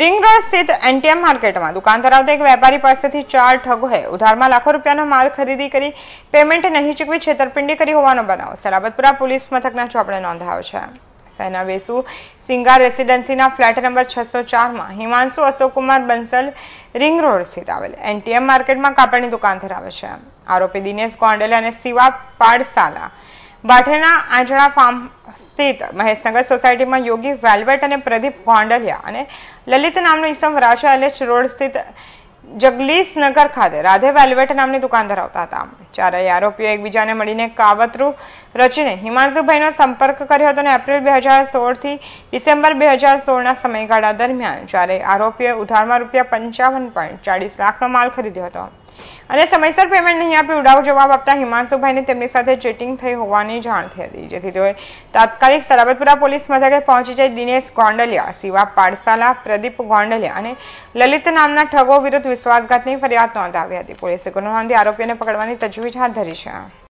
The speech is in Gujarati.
રિંગ રોડ સ્થિત એનટીએમ માર્કેટમાં દુકાન ધરાવતા એક વેપારી પાસેથી ચાર ઠગોએ ઉધારમાં લાખો રૂપિયાનો માલ ખરીદી કરી પેમેન્ટ નહીં ચૂકવી છેતરપિંડી કરી હોવાનો બનાવ સલાબતપુરા પોલીસ મથકના ચોપડે નોંધાયો છે સહેના વેસુ સિંગા રેસિડેન્સીના ફ્લેટ નંબર છસો ચારમાં હિમાંશુ અશોકકુમાર બંસલ રિંગ રોડ સ્થિત આવેલ એનટીએમ માર્કેટમાં કાપડની દુકાન ધરાવે છે આરોપી દિનેશ ગોંડલ અને શિવા પાડસાલા બાઠેના આંજણા ફાર્મ સ્થિત મહેશનગર સોસાયટીમાં યોગી વેલ્વેટ અને પ્રદીપ ગોંડલિયા અને લલિત નામનો ઈસમ વરાછા એલએચ રોડ સ્થિત જગલીશનગર ખાતે રાધે વેલ્વેટ નામની દુકાન ધરાવતા હતા ચારેય આરોપીઓ એકબીજાને મળીને કાવતરુ રચીને હિમાંશુભાઈનો સંપર્ક કર્યો હતો અને એપ્રિલ બે હજાર સોળથી ડિસેમ્બર બે હજાર સોળના સમયગાળા દરમિયાન ચારેય આરોપીએ ઉધારમાં રૂપિયા પંચાવન પોઈન્ટ ચાળીસ લાખનો માલ ખરીદ્યો હતો અને સમયસર પેમેન્ટ નહીં આપે ઉડાવ જવાબ આપતા હિમાંશુભાઈને તેમની સાથે ચેટિંગ થઈ હોવાની જાણ થઈ હતી જેથી તેઓએ તાત્કાલિક સલાબતપુરા પોલીસ મથકે પહોંચી જઈ દિનેશ ગોંડલિયા શિવા પાડસાલા પ્રદીપ ગોંડલિયા અને લલિત નામના ઠગો વિરુદ્ધ વિશ્વાસઘાતની ફરિયાદ નોંધાવી હતી પોલીસે ગુનો નોંધી આરોપીને પકડવાની તજવીજ હાથ ધરી છે